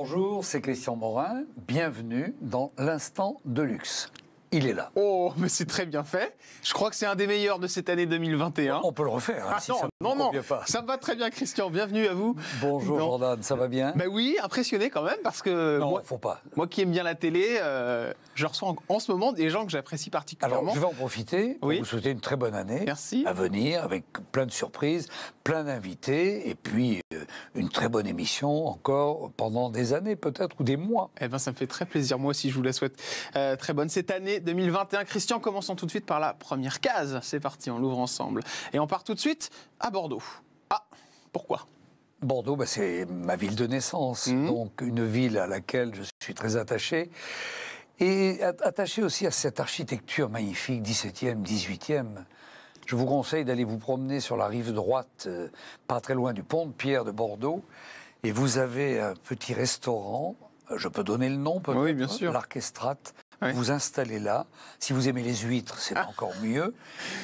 bonjour, c'est Christian Morin. Bienvenue dans l'instant de luxe. Il est là. Oh, mais c'est très bien fait. Je crois que c'est un des meilleurs de cette année 2021. On peut le refaire. Hein, ah non, ça non, non. Ça me va très bien, Christian. Bienvenue à vous. Bonjour, Jordan. Ça va bien Ben oui, impressionné quand même parce que. moi, faut pas. Moi qui aime bien la télé, euh, je reçois en, ce moment des gens que j'apprécie particulièrement. Alors, je vais en profiter vous souhaiter une très bonne année. Merci. À venir avec plein de surprises, plein d'invités et puis une très bonne émission encore pendant des années peut-être ou des mois. Eh bien, ça me fait très plaisir. Moi aussi, je vous la souhaite euh, très bonne cette année 2021. Christian, commençons tout de suite par la première case. C'est parti, on l'ouvre ensemble. Et on part tout de suite à Bordeaux. Ah, pourquoi Bordeaux, bah, c'est ma ville de naissance, mmh. donc une ville à laquelle je suis très attaché. Et attaché aussi à cette architecture magnifique, 17e, 18e, je vous conseille d'aller vous promener sur la rive droite, euh, pas très loin du pont de Pierre de Bordeaux, et vous avez un petit restaurant. Je peux donner le nom, peut-être. Oui, bien sûr. L'Archestrate. Vous installez là. Si vous aimez les huîtres, c'est ah. encore mieux.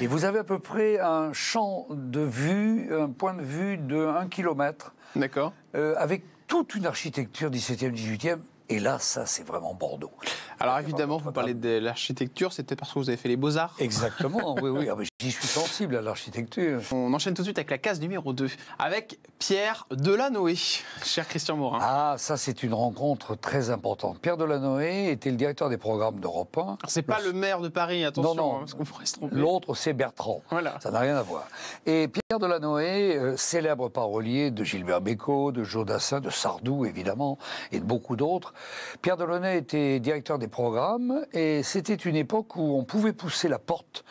Et vous avez à peu près un champ de vue, un point de vue de 1 km. D'accord. Euh, avec toute une architecture 17e, 18e. Et là, ça, c'est vraiment Bordeaux. Alors évidemment, vous parlez de l'architecture, c'était parce que vous avez fait les beaux-arts Exactement, oui, oui. Ah, J'y suis sensible à l'architecture. On enchaîne tout de suite avec la case numéro 2, avec Pierre Delanoé, cher Christian Morin. Ah, ça c'est une rencontre très importante. Pierre Delanoé était le directeur des programmes d'Europe 1. C'est pas le maire de Paris, attention, hein, parce qu'on pourrait se tromper. L'autre c'est Bertrand, voilà. ça n'a rien à voir. Et Pierre Delanoé, euh, célèbre parolier de Gilbert Bécaud, de Jodassin, de Sardou évidemment, et de beaucoup d'autres. Pierre Delanoé était directeur des programmes, et c'était une époque où on pouvait pousser la porte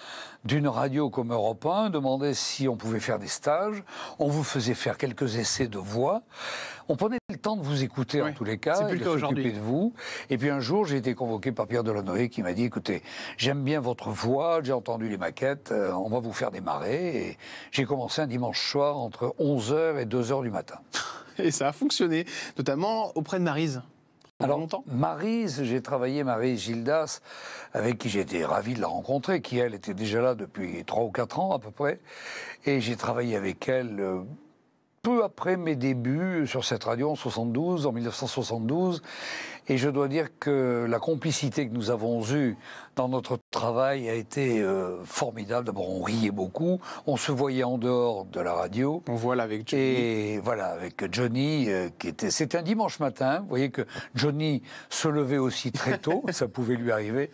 d'une radio comme Europe 1, demandait si on pouvait faire des stages, on vous faisait faire quelques essais de voix, on prenait le temps de vous écouter en tous les cas, et de s'occuper de vous. Et puis un jour, j'ai été convoqué par Pierre Delanoë qui m'a dit, écoutez, j'aime bien votre voix, j'ai entendu les maquettes, euh, on va vous faire démarrer. Et j'ai commencé un dimanche soir entre 11h et 2h du matin. Et ça a fonctionné, notamment auprès de Marise. Alors, Marise, j'ai travaillé Marie Gildas, avec qui j'ai été ravi de la rencontrer, qui elle était déjà là depuis 3 ou 4 ans à peu près. Et j'ai travaillé avec elle euh, peu après mes débuts sur cette radio en 72, en 1972. Et je dois dire que la complicité que nous avons eue dans notre travail a été euh, formidable. D'abord, on riait beaucoup. On se voyait en dehors de la radio. On voit là avec Johnny. Et voilà, avec Johnny, euh, qui était. C'était un dimanche matin. Vous voyez que Johnny se levait aussi très tôt. ça pouvait lui arriver.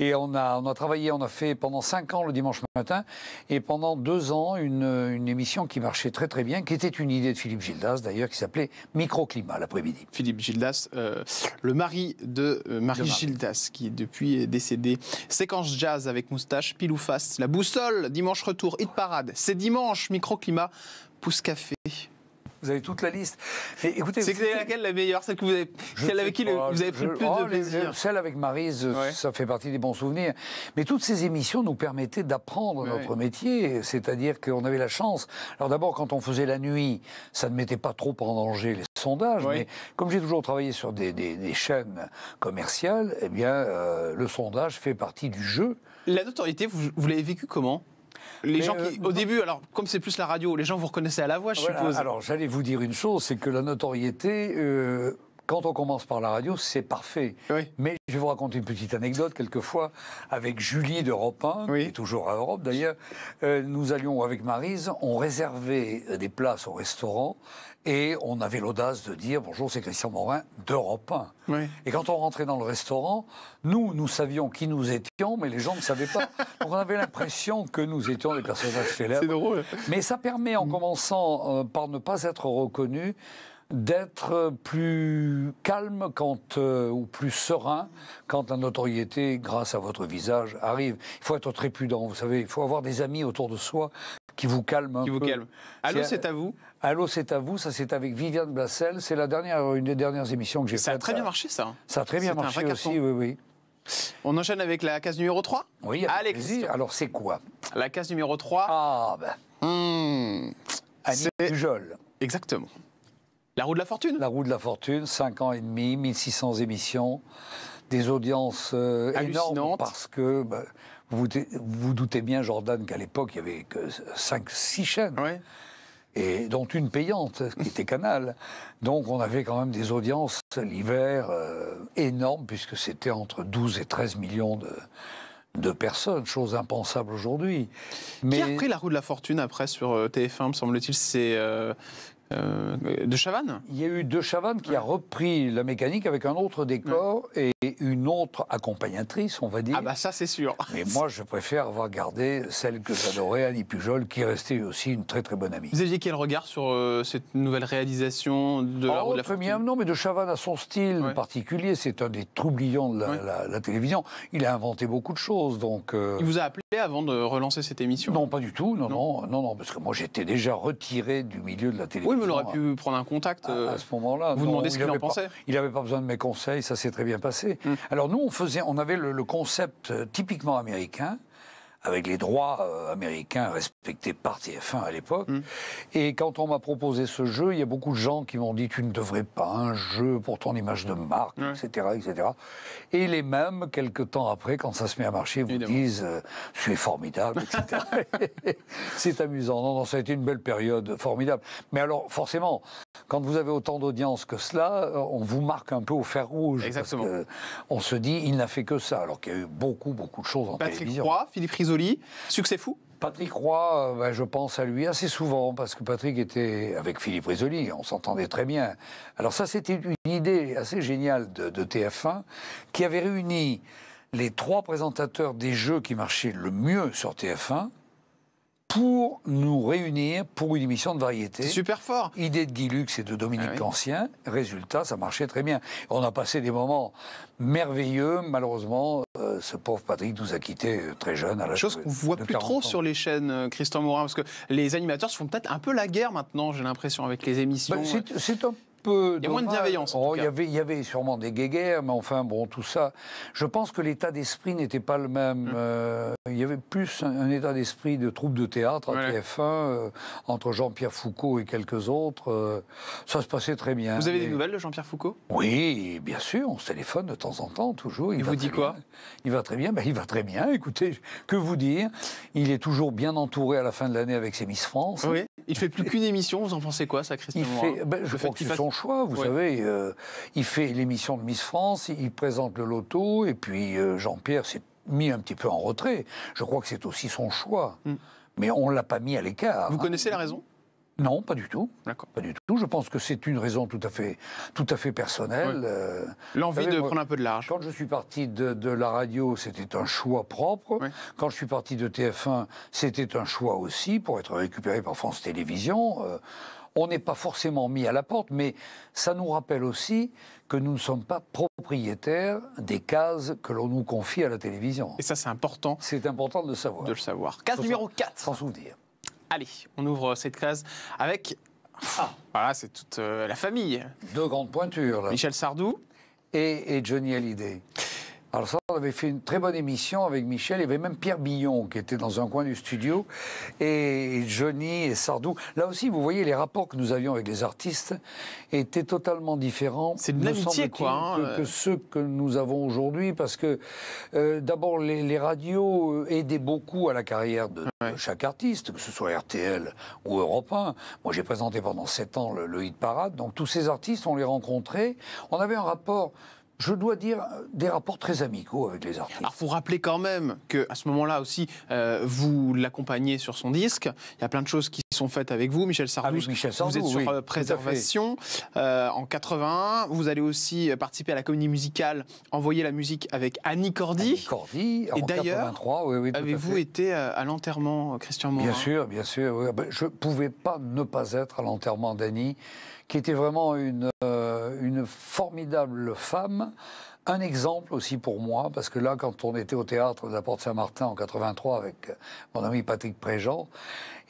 Et on a, on a travaillé, on a fait pendant cinq ans le dimanche matin. Et pendant deux ans, une, une émission qui marchait très très bien, qui était une idée de Philippe Gildas d'ailleurs, qui s'appelait Microclimat l'après-midi. Philippe Gildas, euh, le mari de euh, Marie Gildas, qui est depuis décédé. Séquence jazz avec moustache, pile ou face, la boussole, dimanche retour, hit parade. C'est dimanche, microclimat, pousse café. Vous avez toute la liste. c'est laquelle la meilleure, celle que vous avec qui vous avez pris le oh, plus de plaisir. Euh, celle avec Marise, ça fait partie des bons souvenirs. Mais toutes ces émissions nous permettaient d'apprendre notre métier, c'est-à-dire qu'on avait la chance. Alors d'abord, quand on faisait la nuit, ça ne mettait pas trop en danger les sondage, mais comme j'ai toujours travaillé sur des, des, chaînes commerciales, eh bien, euh, le sondage fait partie du jeu. La notoriété, vous, l'avez vécu comment les gens euh, au début, alors comme c'est plus la radio, les gens vous reconnaissaient à la voix, je suppose. Alors j'allais vous dire une chose, c'est que la notoriété, euh, quand on commence par la radio, c'est parfait. Mais je vais vous raconter une petite anecdote. Quelquefois, avec Julie d'Europe 1, qui est toujours à Europe d'ailleurs, euh, nous allions avec Marise, on réservait euh, des places au restaurant et on avait l'audace de dire bonjour, c'est Christian Morin d'Europe 1. Et quand on rentrait dans le restaurant, nous, nous savions qui nous étions, mais les gens ne savaient pas. Donc on avait l'impression que nous étions des personnages célèbres. C'est drôle. Mais ça permet, en mm. commençant euh, par ne pas être reconnu, d'être plus calme quand, euh, ou plus serein quand la notoriété, grâce à votre visage, arrive. Il faut être très prudent, vous savez, il faut avoir des amis autour de soi qui vous calment un qui vous calment. Allô, c'est à vous Allô, c'est à vous, ça c'est avec Viviane Blassel, c'est la dernière, une des dernières émissions que j'ai faites. Ça a très bien marché ça. Ça a très bien marché aussi, oui, oui. On enchaîne avec la case numéro 3 Oui, allez. Alors c'est quoi La case numéro 3 Ah ben... Mmh. Annie Pujol. Exactement. La roue de la fortune La roue de la fortune, 5 ans et demi, 1600 émissions, des audiences euh, énormes parce que bah, vous, vous doutez bien, Jordan, qu'à l'époque, il y avait que 5-6 chaînes. Et dont une payante, qui était Canal. Donc on avait quand même des audiences l'hiver euh, énormes, puisque c'était entre 12 et 13 millions de, personnes, chose impensable aujourd'hui. Mais... Qui a pris la roue de la fortune après sur euh, TF1, me semble-t-il C'est euh, de Chavannes Il y a eu De Chavannes qui a repris la mécanique avec un autre décor et une autre accompagnatrice, on va dire. Ah bah ça c'est sûr. Mais moi je préfère avoir gardé celle que j'adorais, Annie Pujol, qui est restée aussi une très très bonne amie. Vous aviez quel regard sur euh, cette nouvelle réalisation de la, première, Non mais De Chavannes a son style particulier, c'est un des troublions de la, télévision. Il a inventé beaucoup de choses donc... Euh, Il vous a appelé avant de relancer cette émission Non pas du tout, non non, non, non, parce que moi j'étais déjà retiré du milieu de la télévision il aurait pu prendre un contact. Ah, euh, à, ce moment-là, vous demandez ce qu'il en pensait. il n'avait pas besoin de mes conseils, ça s'est très bien passé. Mm. Alors nous, on faisait, on avait le concept euh, typiquement américain avec les droits euh, américains respectés par TF1 à l'époque. Mm. Et quand on m'a proposé ce jeu, il y a beaucoup de gens qui m'ont dit tu ne devrais pas un jeu pour ton image de marque, etc., etc. Et les mêmes, quelques temps après, quand ça se met à marcher, vous disent euh, tu es formidable, etc. C'est amusant. Non, non, ça a été une belle période, formidable. Mais alors, forcément, quand vous avez autant d'audience que cela, euh, on vous marque un peu au fer rouge. Exactement. Euh, on se dit, il n'a fait que ça, alors qu'il y a eu beaucoup, beaucoup de choses en télévision. Patrick Roy, Philippe Risoli, succès fou Patrick Roy, euh, ben, je pense à lui assez souvent, parce que Patrick était avec Philippe Risoli, on s'entendait très bien. Alors ça, c'était une idée assez géniale de, de TF1, qui avait réuni les trois présentateurs des jeux qui marchaient le mieux sur TF1, pour nous réunir pour une émission de variété. Super fort. Idée de Guy Lux et de Dominique Lancien. Ah Résultat, ça marchait très bien. On a passé des moments merveilleux. Malheureusement, euh, ce pauvre Patrick nous a quittés euh, très jeune. À la Chose qu'on voit plus trop sur les chaînes, euh, Christian Morin, parce que les animateurs se font peut-être un peu la guerre maintenant, j'ai l'impression, avec les émissions. Bah, c'est un il y moins de bienveillance. En tout oh, cas. Y avait, il y avait sûrement des guéguerres, mais enfin, bon, tout ça. Je pense que l'état d'esprit n'était pas le même. Hum. Euh, il y avait plus un, état d'esprit de troupe de théâtre à TF1, euh, entre Jean-Pierre Foucault et quelques autres. Euh, ça se passait très bien. Vous avez des nouvelles de Jean-Pierre Foucault Oui, bien sûr, on se téléphone de temps en temps, toujours. Il, vous dit quoi Il va très bien, ben, il va très bien. Écoutez, que vous dire Il est toujours bien entouré à la fin de l'année avec ses Miss France. Oui, il fait plus qu'une émission, vous en pensez quoi, ça, Christian il fait, ben, Je, choix. Vous savez, euh, il fait l'émission de Miss France, il présente le loto, et puis euh, Jean-Pierre s'est mis un petit peu en retrait. Je crois que c'est aussi son choix. Hmm. Mais on ne l'a pas mis à l'écart. Vous connaissez la raison non, pas du tout. D'accord. Pas du tout. Je pense que c'est une raison tout à fait, tout à fait personnelle. Euh. L'envie de prendre un peu de large. Quand je suis parti de, la radio, c'était un choix propre. Quand je suis parti de TF1, c'était un choix aussi pour être récupéré par France Télévisions on n'est pas forcément mis à la porte, mais ça nous rappelle aussi que nous ne sommes pas propriétaires des cases que l'on nous confie à la télévision. Et ça, c'est important. C'est important de le savoir. De le savoir. Case numéro 4. Sans souvenir. Allez, on ouvre cette case avec. Ah. Voilà, c'est toute euh, la famille. Deux grandes pointures. Michel Sardou. Et, et Johnny Hallyday. Alors ça, on avait fait une très bonne émission avec Michel. Il y avait même Pierre Billon qui était dans un coin du studio. Et Johnny et Sardou. Là aussi, vous voyez, les rapports que nous avions avec les artistes étaient totalement différents. C'est de l'amitié, quoi. Hein, que, euh. que, ceux que nous avons aujourd'hui. Parce que, euh, d'abord, les, radios euh, aidaient beaucoup à la carrière de, chaque artiste, que ce soit RTL ou Europe 1. Moi, j'ai présenté pendant sept ans le Hit Parade. Donc, tous ces artistes, on les rencontrait. On avait un rapport je dois dire, euh, des rapports très amicaux avec les artistes. Alors, faut rappeler quand même qu'à ce moment-là aussi, euh, vous l'accompagnez sur son disque. Il y a plein de choses qui sont faites avec vous, Michel ah Sardou. Michel vous êtes sur euh, Préservation en 81. Vous allez aussi participer à la comédie musicale Envoyer la musique avec Annie Cordy. Annie Cordy, Et d'ailleurs, oui, avez-vous été à l'enterrement, Christian Morin Bien sûr, bien sûr. Ah ben, je ne pouvais pas ne pas être à l'enterrement d'Annie qui était vraiment une, euh, une formidable femme. Un exemple aussi pour moi, parce que là, quand on était au théâtre de la Porte Saint-Martin en 83 avec mon ami Patrick Préjean,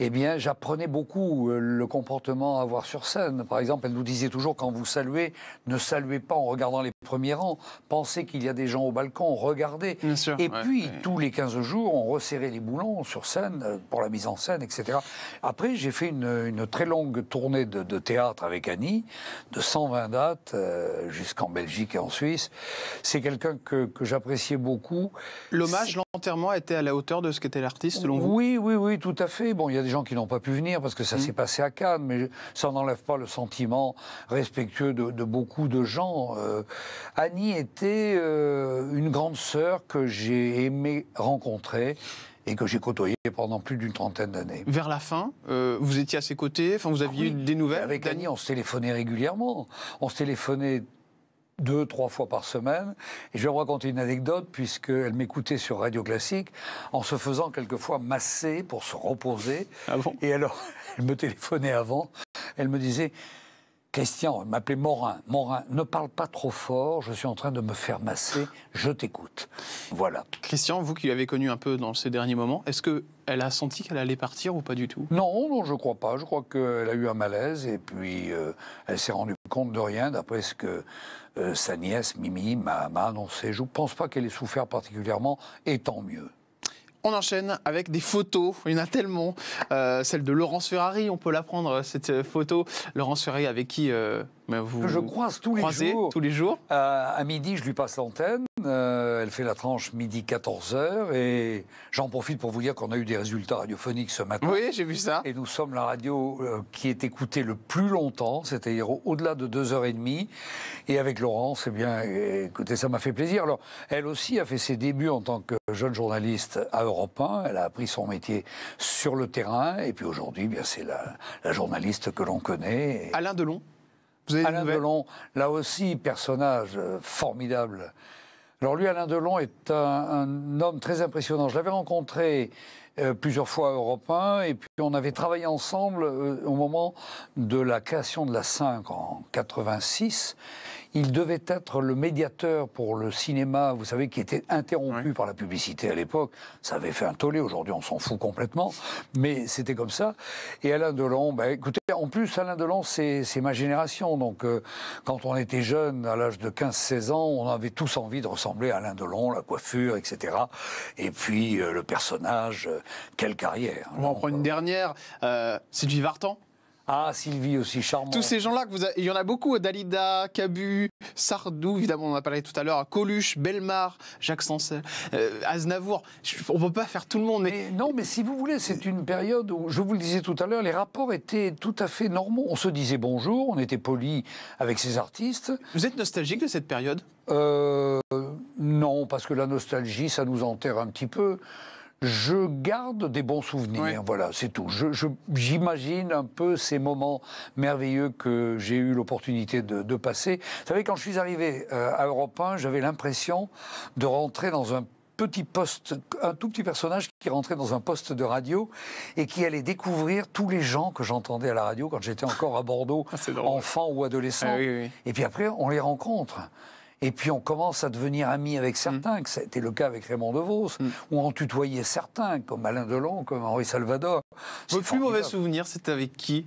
eh bien, j'apprenais beaucoup euh, le comportement à avoir sur scène. Par exemple, elle nous disait toujours quand vous saluez, ne saluez pas en regardant les premiers rangs. Pensez qu'il y a des gens au balcon, regardez. Sûr, et puis, tous les 15 jours, on resserrait les boulons sur scène euh, pour la mise en scène, etc. Après, j'ai fait une, très longue tournée de, théâtre avec Annie, de 120 dates, euh, jusqu'en Belgique et en Suisse. C'est quelqu'un que, j'appréciais beaucoup. L'hommage, l'enterrement était à la hauteur de ce qu'était l'artiste, selon oui, vous Oui, oui, oui, tout à fait. Bon, il y a gens qui n'ont pas pu venir parce que ça mmh. s'est passé à Cannes, mais ça n'enlève pas le sentiment respectueux de, beaucoup de gens. Euh, Annie était euh, une grande sœur que j'ai aimé rencontrer et que j'ai côtoyée pendant plus d'une trentaine d'années. Vers la fin, euh, vous étiez à ses côtés, enfin, vous aviez ah eu des nouvelles Avec Annie, on se téléphonait régulièrement. On se téléphonait deux, trois fois par semaine. Et je vais vous raconter une anecdote, puisqu'elle m'écoutait sur Radio Classique, en se faisant quelquefois masser pour se reposer. Ah et alors, elle me téléphonait avant, elle me disait, Christian, il m'appelait Morin. Morin, ne parle pas trop fort, je suis en train de me faire masser, je t'écoute. Voilà. Christian, vous qui l'avez connu un peu dans ces derniers moments, est-ce qu'elle a senti qu'elle allait partir ou pas du tout Non, non, je crois pas. Je crois qu'elle a eu un malaise et puis euh, elle s'est rendue compte de rien d'après ce que euh, sa nièce Mimi m'a annoncé. Je ne pense pas qu'elle ait souffert particulièrement et tant mieux. On enchaîne avec des photos. Il y en a tellement. Euh, celle de Laurence Ferrari, on peut la prendre, euh, cette euh, photo. Laurence Ferrari, avec qui ben, vous je croise tous les jours. Tous les jours. à midi, je lui passe l'antenne. Euh, elle fait la tranche midi 14h et j'en profite pour vous dire qu'on a eu des résultats radiophoniques ce matin. Oui, j'ai vu ça. Et nous sommes la radio euh, qui est écoutée le plus longtemps, c'est-à-dire au-delà de 2h30. Et avec Laurence, eh bien, écoutez, ça m'a fait plaisir. Alors, elle aussi a fait ses débuts en tant que jeune journaliste à Europe 1. Elle a appris son métier sur le terrain. Et puis aujourd'hui, eh bien, c'est la, journaliste que l'on connaît. Alain Delon vous avez Alain Delon, là aussi, personnage euh, formidable alors lui, Alain Delon est un, homme très impressionnant. Je l'avais rencontré euh, plusieurs fois à Europe 1, et puis on avait travaillé ensemble euh, au moment de la création de la 5 en 86. Il devait être le médiateur pour le cinéma, vous savez, qui était interrompu par la publicité à l'époque. Ça avait fait un tollé, aujourd'hui on s'en fout complètement, mais c'était comme ça. Et Alain Delon, bah, écoutez, en plus Alain Delon c'est ma génération, donc euh, quand on était jeune, à l'âge de 15-16 ans, on avait tous envie de ressembler à Alain Delon, la coiffure, etc. Et puis euh, le personnage, euh, quelle carrière On prend une dernière, Sylvie Vartan ah, Sylvie aussi, charmante. Tous ces gens-là, il y en a beaucoup. Dalida, Cabu, Sardou, évidemment, on en a parlé tout à l'heure. Coluche, Belmar, Jacques Sancel, euh, Aznavour. On ne peut pas faire tout le monde. non, mais si vous voulez, c'est une période où, je vous le disais tout à l'heure, les rapports étaient tout à fait normaux. On se disait bonjour, on était poli avec ces artistes. Vous êtes nostalgique de cette période euh, Non, parce que la nostalgie, ça nous enterre un petit peu je garde des bons souvenirs. Voilà, c'est tout. J'imagine un peu ces moments merveilleux que j'ai eu l'opportunité de, passer. Vous savez, quand je suis arrivé euh, à Europe 1, j'avais l'impression de rentrer dans un petit poste, un tout petit personnage qui rentrait dans un poste de radio et qui allait découvrir tous les gens que j'entendais à la radio quand j'étais encore à Bordeaux, ah, enfant ou adolescent. Ah et puis après, on les rencontre. Et puis on commence à devenir ami avec mm. certains, que ça a été le cas avec Raymond DeVos, ou mm. où on tutoyait certains, comme Alain Delon, comme Henri Salvador. Votre plus mauvais souvenir, c'est avec qui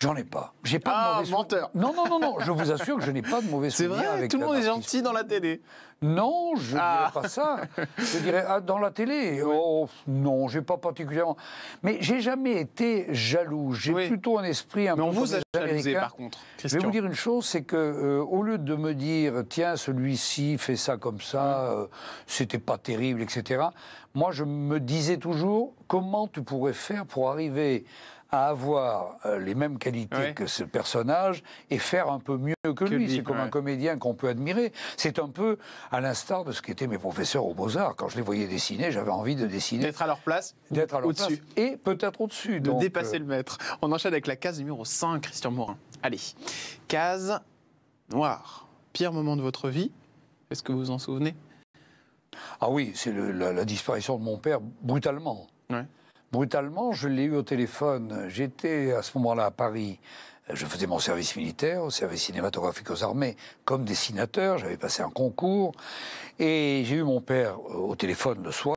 J'en ai pas. J'ai pas ah, de mauvais menteur. Non, non, non, Je vous assure que je n'ai pas de mauvais souvenir. C'est vrai, tout le monde est gentil dans la télé. Non, je ne ah. pas ça. Je dirais ah, dans la télé. Oh, non, j'ai pas particulièrement. Mais j'ai jamais été jaloux. J'ai plutôt un esprit un Mais peu. on vous a jalousé par contre. Je vais vous dire une chose, c'est que euh, au lieu de me dire tiens celui-ci fait ça comme ça, hum. euh, c'était pas terrible, etc. Moi, je me disais toujours comment tu pourrais faire pour arriver à avoir euh, les mêmes qualités que ce personnage et faire un peu mieux que, lui. C'est comme un comédien qu'on peut admirer. C'est un peu à l'instar de ce qu'étaient mes professeurs aux Beaux-Arts. Quand je les voyais dessiner, j'avais envie de dessiner. D'être à leur place. D'être au-dessus Et peut-être au-dessus. De dépasser euh, le maître. On enchaîne avec la case numéro 5, Christian Morin. Allez. Case noire. Pire moment de votre vie. Est-ce que vous vous en souvenez Ah oui, c'est la, disparition de mon père brutalement brutalement, je l'ai eu au téléphone. J'étais à ce moment-là à Paris. Je faisais mon service militaire au service cinématographique aux armées comme dessinateur. J'avais passé un concours. Et j'ai eu mon père au téléphone le soir,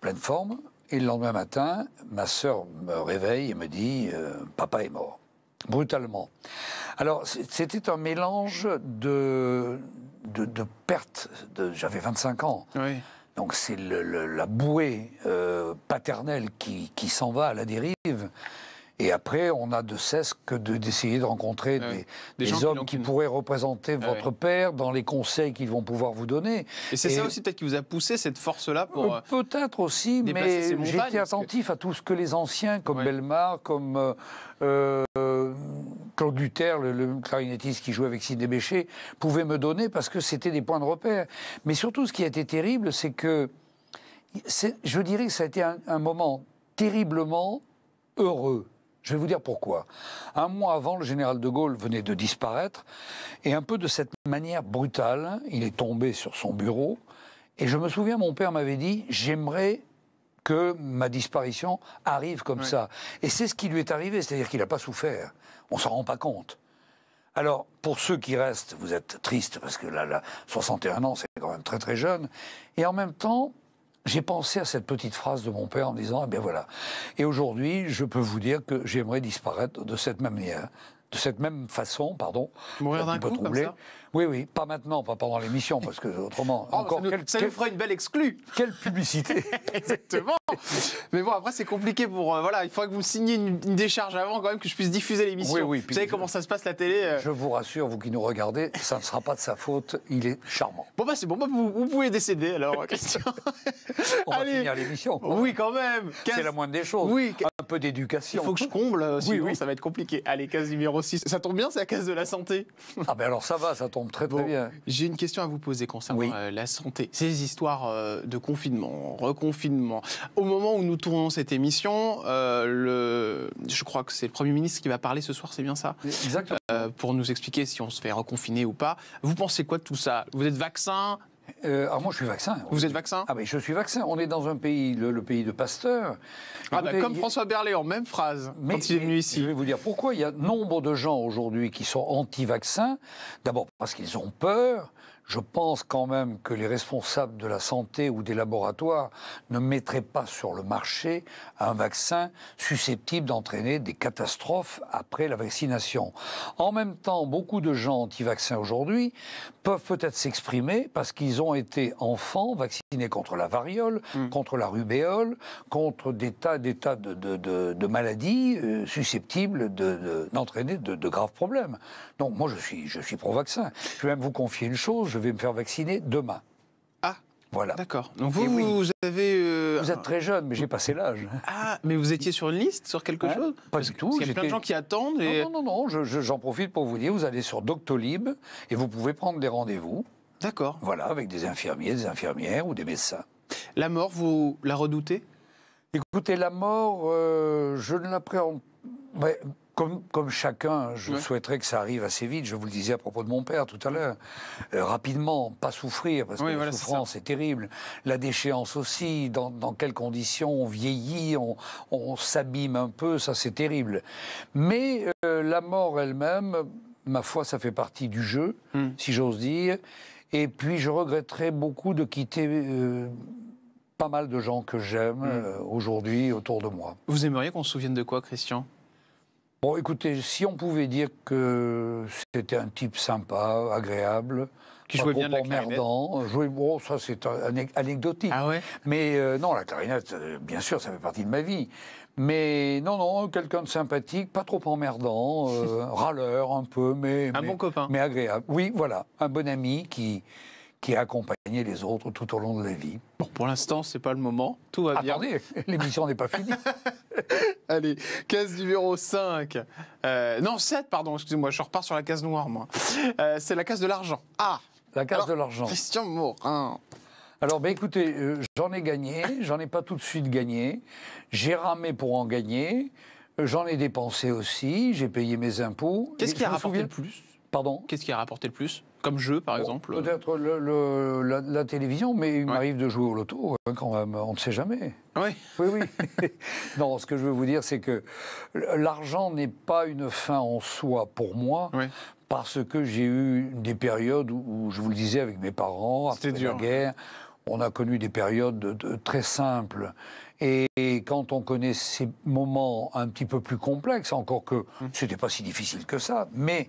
pleine forme. Et le lendemain matin, ma sœur me réveille et me dit euh, Papa est mort. Brutalement. Alors, c'était un mélange de, de, pertes. De, J'avais 25 ans. Donc, c'est la bouée. Euh, qui, s'en va à la dérive. Et après, on a de cesse que d'essayer de, rencontrer des, hommes qui, pourraient représenter votre père dans les conseils qu'ils vont pouvoir vous donner. Et c'est ça aussi peut-être qui vous a poussé cette force-là pour. Euh, euh, peut-être aussi, mais j'étais attentif à tout ce que les anciens, comme Belmar, comme euh, Claude Luther, le, clarinettiste qui jouait avec Sidney Béchet, pouvaient me donner parce que c'était des points de repère. Mais surtout, ce qui a été terrible, c'est que je dirais que ça a été un, moment terriblement heureux. Je vais vous dire pourquoi. Un mois avant, le général de Gaulle venait de disparaître, et un peu de cette manière brutale, il est tombé sur son bureau, et je me souviens, mon père m'avait dit, j'aimerais que ma disparition arrive comme ça. Et c'est ce qui lui est arrivé, c'est-à-dire qu'il n'a pas souffert. On ne s'en rend pas compte. Alors, pour ceux qui restent, vous êtes tristes, parce que 61 ans, c'est quand même très très jeune, et en même temps, j'ai pensé à cette petite phrase de mon père en disant, eh bien voilà. Et aujourd'hui, je peux vous dire que j'aimerais disparaître de cette même manière. De cette même façon, pardon. Mourir d'un coup, comme ça Oui, oui, pas maintenant, pas pendant l'émission, parce que autrement, oh, encore. Ça nous, fera une belle exclue. Quelle publicité Exactement Mais bon, après, c'est compliqué pour. Euh, voilà, il faudra que vous signiez une, décharge avant, quand même, que je puisse diffuser l'émission. Oui, vous savez comment ça se passe la télé euh Je vous rassure, vous qui nous regardez, ça ne sera pas de sa faute. Il est charmant. Bon, bah, c'est bon. Bah, vous, pouvez décéder, alors, euh, Christian. On va finir l'émission. Oui, quand même. C'est la moindre des choses. Oui. Un peu d'éducation. Il faut que je comble, sinon oui, ça va être compliqué. Allez, case numéro 6. Ça tombe bien, c'est la case de la santé. ah, ben alors ça va, ça tombe très, très bien. J'ai une question à vous poser concernant la santé. Ces histoires de confinement, reconfinement, au moment où nous tournons cette émission, euh, le, je crois que c'est le Premier ministre qui va parler ce soir, c'est bien ça euh, pour nous expliquer si on se fait reconfiner ou pas. Vous pensez quoi de tout ça Vous êtes vaccin euh, alors moi je suis vaccin. Vous êtes vaccin Ah ben je suis vaccin. On est dans un pays, le, pays de Pasteur. Ah ben, comme François François en même phrase mais, quand il est venu ici. Je vais vous dire pourquoi il y a nombre de gens aujourd'hui qui sont anti-vaccins. D'abord parce qu'ils ont peur je pense quand même que les responsables de la santé ou des laboratoires ne mettraient pas sur le marché un vaccin susceptible d'entraîner des catastrophes après la vaccination. En même temps, beaucoup de gens anti-vaccins aujourd'hui peuvent peut-être s'exprimer parce qu'ils ont été enfants vaccinés contre la variole, mm. contre la rubéole, contre des tas, de, de maladies euh, susceptibles d'entraîner de, graves problèmes. Donc moi, je suis, je suis pro-vaccin. Je vais même vous confier une chose je vais me faire vacciner demain. Ah voilà. D'accord. Donc vous, vous avez. Euh, vous êtes très jeune, mais j'ai passé l'âge. Ah, mais vous étiez sur une liste, sur quelque chose Pas Parce du tout. Il y a plein de gens qui attendent. Non, non, non, j'en profite pour vous dire vous allez sur Doctolib et vous pouvez prendre des rendez-vous. D'accord. Voilà, avec des infirmiers, des infirmières ou des médecins. La mort, vous la redoutez Écoutez, la mort, euh, je ne l'appréhende. pas comme, chacun, je souhaiterais que ça arrive assez vite. Je vous le disais à propos de mon père tout à l'heure. Euh, rapidement, pas souffrir, parce que la souffrance est, terrible. La déchéance aussi, dans, quelles conditions on vieillit, on, s'abîme un peu, ça c'est terrible. Mais euh, la mort elle-même, ma foi, ça fait partie du jeu, hmm. si j'ose dire. Et puis je regretterais beaucoup de quitter... Euh, pas mal de gens que j'aime hmm. aujourd'hui autour de moi. Vous aimeriez qu'on se souvienne de quoi, Christian Bon, écoutez, si on pouvait dire que c'était un type sympa, agréable, qui jouait bien la bon, ça c'est anecdotique. Ah ouais Mais euh, non, la clarinette, euh, bien sûr, ça fait partie de ma vie. Mais non, non, quelqu'un de sympathique, pas trop emmerdant, euh, râleur un peu, mais un bon copain, mais agréable. Oui, voilà, un bon ami qui qui a les autres tout au long de la vie. pour l'instant, c'est pas le moment. Tout va bien. Attendez, l'émission n'est pas finie. Allez, case numéro 5. Euh, non, 7, pardon, excusez-moi, je repars sur la case noire, moi. Euh, c'est la case de l'argent. Ah La case de l'argent. Christian Morin. Alors, ben, écoutez, euh, j'en ai gagné, j'en ai pas tout de suite gagné. J'ai ramé pour en gagner. J'en ai dépensé aussi, j'ai payé mes impôts. Qu'est-ce qui a rapporté le plus Pardon Qu'est-ce qui a rapporté le plus comme jeu, par exemple Peut-être le, la, télévision, mais il m'arrive de jouer au loto hein, quand même, on ne sait jamais. Oui. Oui, oui. non, ce que je veux vous dire, c'est que l'argent n'est pas une fin en soi pour moi. Parce que j'ai eu des périodes où, je vous le disais, avec mes parents, après la guerre, on a connu des périodes de, très simples. Et, quand on connaît ces moments un petit peu plus complexes, encore que ce hum. c'était pas si difficile que ça, mais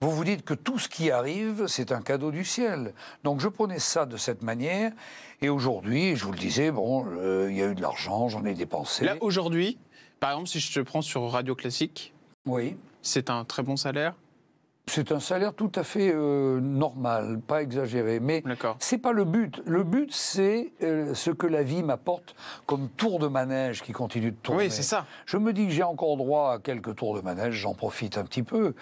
vous vous dites que tout ce qui arrive, c'est un cadeau du ciel. Donc je prenais ça de cette manière. Et aujourd'hui, je vous le disais, bon, euh, il y a eu de l'argent, j'en ai dépensé. Là, aujourd'hui, par exemple, si je te prends sur Radio Classique, oui. c'est un très bon salaire. C'est un salaire tout à fait euh, normal, pas exagéré, mais c'est pas le but. Le but, c'est euh, ce que la vie m'apporte comme tour de manège qui continue de tourner. c'est ça. Je me dis que j'ai encore droit à quelques tours de manège, j'en profite un petit peu,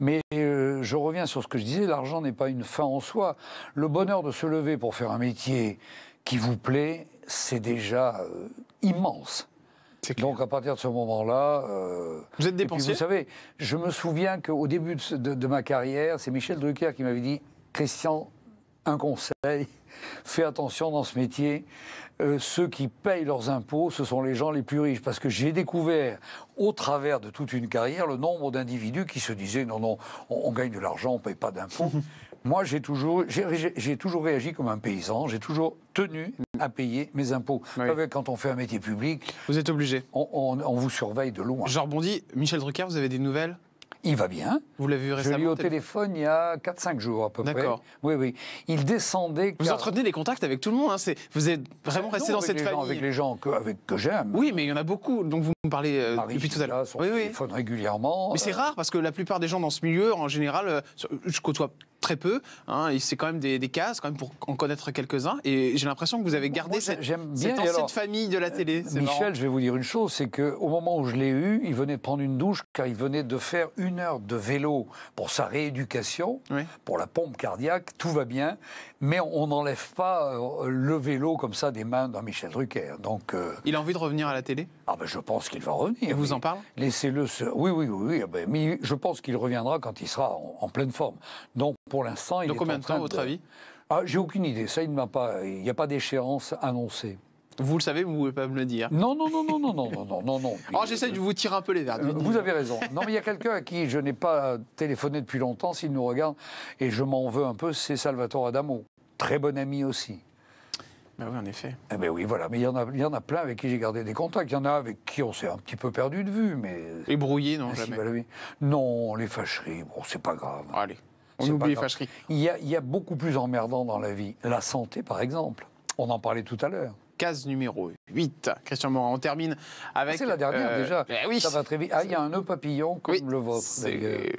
mais euh, je reviens sur ce que je disais, l'argent n'est pas une fin en soi. Le bonheur de se lever pour faire un métier qui vous plaît, c'est déjà immense. Donc à partir de ce moment-là... Euh, vous êtes dépensé. Vous savez, je me souviens qu'au début de, ma carrière, c'est Michel Drucker qui m'avait dit, Christian, un conseil, fais attention dans ce métier. Euh, ceux qui payent leurs impôts, ce sont les gens les plus riches. Parce que j'ai découvert, au travers de toute une carrière, le nombre d'individus qui se disaient non, non, on, on gagne de l'argent, on ne paye pas d'impôts. Moi, j'ai toujours, j'ai toujours réagi comme un paysan. J'ai toujours tenu à payer mes impôts. Quand on fait un métier public, vous êtes obligé. On, vous surveille de loin. jean rebondis. Michel Drucker, vous avez des nouvelles il va bien. Vous l'avez vu récemment Je l'ai eu au téléphone il y a 4-5 jours à peu près. D'accord. Oui, oui. Il descendait. Vous entretenez des contacts avec tout le monde. Hein. Vous êtes vraiment ah resté dans cette famille. avec les gens que, que j'aime. Oui, mais il y en a beaucoup. Donc vous me parlez euh, depuis tout à l'heure. Oui, oui. régulièrement. Mais c'est euh, rare parce que la plupart des gens dans ce milieu, en général, euh, je côtoie très peu. Hein, c'est quand même des, cases, quand même pour en connaître quelques-uns. Et j'ai l'impression que vous avez gardé cette, bien, ancienne famille de la euh, télé. Michel, je vais vous dire une chose, c'est qu'au moment où je l'ai eu, il venait prendre une douche car il venait de faire une heure de vélo pour sa rééducation, pour la pompe cardiaque. Tout va bien, mais on n'enlève pas euh, le vélo comme ça des mains d'un Michel Drucker. Donc, euh, il a envie de revenir à la télé. Ah ben, je pense qu'il va revenir. Et vous en parle Laissez-le. Se... Oui, oui, oui, oui. Ah ben, mais je pense qu'il reviendra quand il sera en, en pleine forme. Donc pour l'instant, il est combien en de temps, à votre avis ah, J'ai aucune idée. Ça, il n'y pas... a pas d'échéance annoncée. Vous le savez, vous ne pouvez pas me le dire. Non, non, non, non, non, non, non, non, non. Alors oh, j'essaie de vous tirer un peu les verres. Euh, vous avez raison. Non, mais il y a quelqu'un à qui je n'ai pas téléphoné depuis longtemps, s'il nous regarde, et je m'en veux un peu, c'est Salvatore Adamo. Très bon ami aussi. Ben oui, en effet. Eh ben oui, voilà. Mais il y, en a, y en a plein avec qui j'ai gardé des contacts. Il y en a avec qui on s'est un petit peu perdu de vue, mais... Et brouillé, non, ah, jamais. Bah non, les fâcheries, bon, c'est pas grave. Allez. On oublie Il y, a, il y a beaucoup plus emmerdant dans la vie. La santé, par exemple. On en parlait tout à l'heure case numéro 8. Christian Morin, on termine avec. C'est la dernière euh, déjà. Ben oui. Ça va très vite. Ah, il y a un nœud papillon comme le vôtre. C'est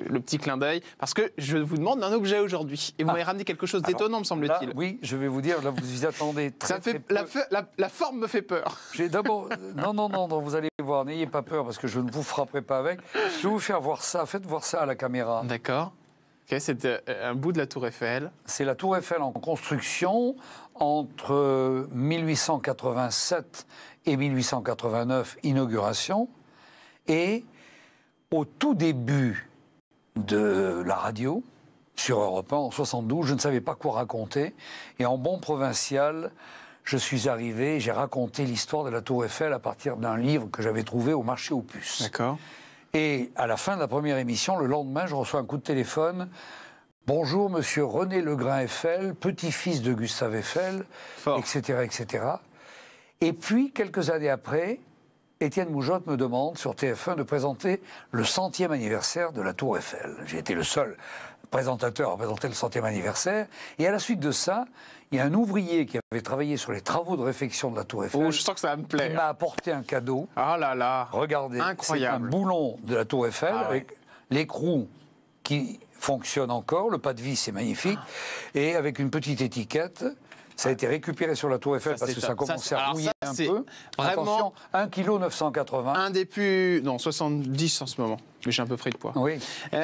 le petit clin d'œil. Parce que je vous demande un objet aujourd'hui. Et vous ah. m'avez ramené quelque chose d'étonnant, me semble-t-il. Oui, je vais vous dire, là, vous y attendez. Très, Ça fait, la, forme me fait peur. J'ai d'abord. Non, non, non, vous allez voir, n'ayez pas peur parce que je ne vous frapperai pas avec. Je vais vous faire voir ça, faites voir ça à la caméra. D'accord c'est euh, un bout de la Tour Eiffel. C'est la Tour Eiffel en construction entre 1887 euh, et 1889, inauguration. Et au tout début de la radio, sur Europe 1, en 72, je ne savais pas quoi raconter. Et en bon provincial, je suis arrivé, j'ai raconté l'histoire de la Tour Eiffel à partir d'un livre que j'avais trouvé au marché aux puces. D'accord. Et à la fin de la première émission, le lendemain, je reçois un coup de téléphone. Bonjour, monsieur René Legrain Eiffel, petit-fils de Gustave Eiffel, etc., etc. Et puis, quelques années après, Étienne Moujotte me demande sur TF1 de présenter le centième anniversaire de la Tour Eiffel. J'ai été le seul présentateur à présenter le centième anniversaire. Et à la suite de ça, il y a un ouvrier qui avait travaillé sur les travaux de réfection de la Tour Eiffel. Oh, je sens que ça me plaît. Il m'a apporté un cadeau. Ah là là. Regardez. Incroyable. C'est un boulon de la Tour Eiffel ah avec l'écrou qui fonctionne encore. Le pas de vis, c'est magnifique. Ah. Et avec une petite étiquette ça a été récupéré sur la Tour Eiffel parce que ça, commençait à rouiller un peu. Vraiment. Attention, 1,980 kg. Un des plus. Non, 70 en ce moment. Mais j'ai un peu pris de poids. Oui.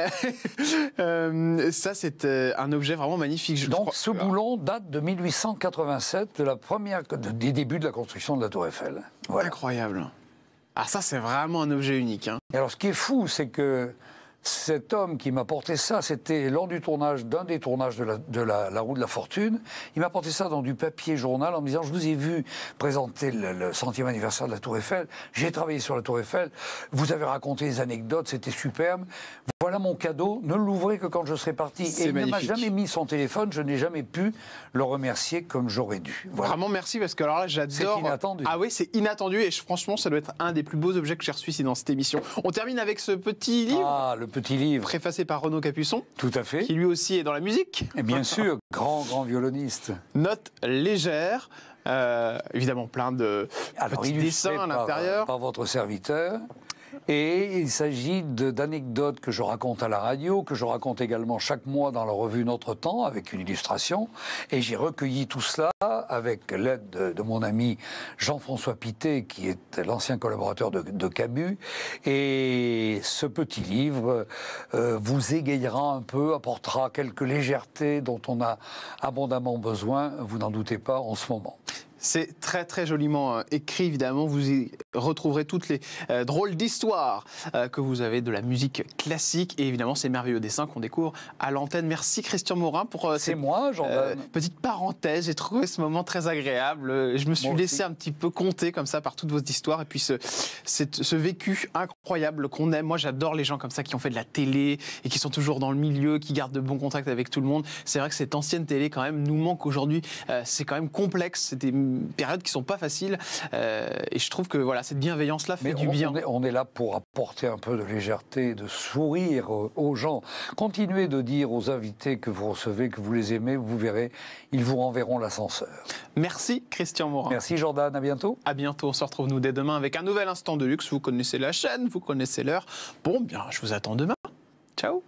Euh, ça, c'est euh, un objet vraiment magnifique. Donc, ce boulon date de 1887, de la première, des débuts de la construction de la Tour Eiffel. Incroyable. Alors ça, c'est vraiment un objet unique. Hein. Et alors, ce qui est fou, c'est que cet homme qui m'a porté ça, c'était lors du tournage, d'un des tournages de, la, de la, roue de la fortune, il m'a porté ça dans du papier journal en me disant, je vous ai vu présenter le, centième anniversaire de la Tour Eiffel, j'ai travaillé sur la Tour Eiffel, vous avez raconté des anecdotes, c'était superbe, voilà mon cadeau, ne l'ouvrez que quand je serai parti. Et il ne m'a jamais mis son téléphone, je n'ai jamais pu le remercier comme j'aurais dû. Vraiment merci, parce que alors là, j'adore... C'est inattendu. Ah oui, c'est inattendu, et franchement, ça doit être un des plus beaux objets que j'ai reçu ici dans cette émission. On termine avec ce petit livre. Ah, petit livre. Préfacé par Renaud Capuçon. Tout à fait. Qui lui aussi est dans la musique. Et bien sûr, grand, grand violoniste. Note légère. Euh, évidemment, plein de petits dessins à l'intérieur. Euh, par votre serviteur. Et il s'agit d'anecdotes que je raconte à la radio, que je raconte également chaque mois dans la revue Notre Temps avec une illustration. Et j'ai recueilli tout cela avec l'aide de, mon ami Jean-François Pité, qui est l'ancien collaborateur de, de, Camus. Et ce petit livre euh, vous égayera un peu, apportera quelques légèretés dont on a abondamment besoin, vous n'en doutez pas, en ce moment. C'est très très joliment euh, écrit évidemment. Vous y retrouverez toutes les euh, drôles d'histoires euh, que vous avez de la musique classique et évidemment ces merveilleux dessins qu'on découvre à l'antenne. Merci Christian Morin pour cette petite parenthèse. J'ai trouvé ce moment très agréable. Je me suis laissé un petit peu compter comme ça par toutes vos histoires et puis ce, ce vécu incroyable qu'on aime. Moi j'adore les gens comme ça qui ont fait de la télé et qui sont toujours dans le milieu, qui gardent de bons contacts avec tout le monde. C'est vrai que cette ancienne télé quand même nous manque aujourd'hui. c'est quand même complexe. C'était périodes qui sont pas faciles. Euh, et je trouve que voilà, cette bienveillance-là fait du bien. On est, là pour apporter un peu de légèreté, de sourire euh, aux gens. Continuez de dire aux invités que vous recevez, que vous les aimez, vous verrez, ils vous renverront l'ascenseur. Merci Christian Morin. Merci Jordan, à bientôt. À bientôt, on se retrouve nous dès demain avec un nouvel instant de luxe. Vous connaissez la chaîne, vous connaissez l'heure. Bon, bien, je vous attends demain. Ciao.